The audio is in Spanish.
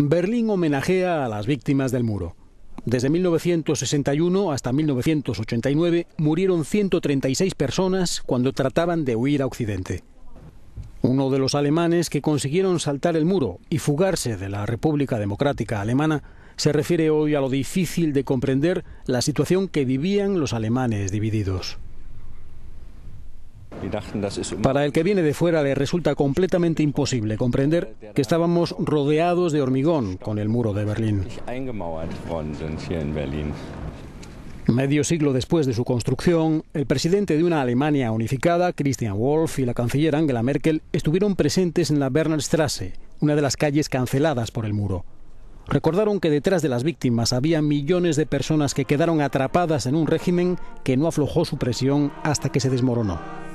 Berlín homenajea a las víctimas del muro. Desde 1961 hasta 1989 murieron 136 personas cuando trataban de huir a Occidente. Uno de los alemanes que consiguieron saltar el muro y fugarse de la República Democrática Alemana se refiere hoy a lo difícil de comprender la situación que vivían los alemanes divididos. Para el que viene de fuera le resulta completamente imposible comprender que estábamos rodeados de hormigón con el muro de Berlín. Medio siglo después de su construcción, el presidente de una Alemania unificada, Christian Wolf, y la canciller Angela Merkel estuvieron presentes en la Bernardstrasse, una de las calles canceladas por el muro. Recordaron que detrás de las víctimas había millones de personas que quedaron atrapadas en un régimen que no aflojó su presión hasta que se desmoronó.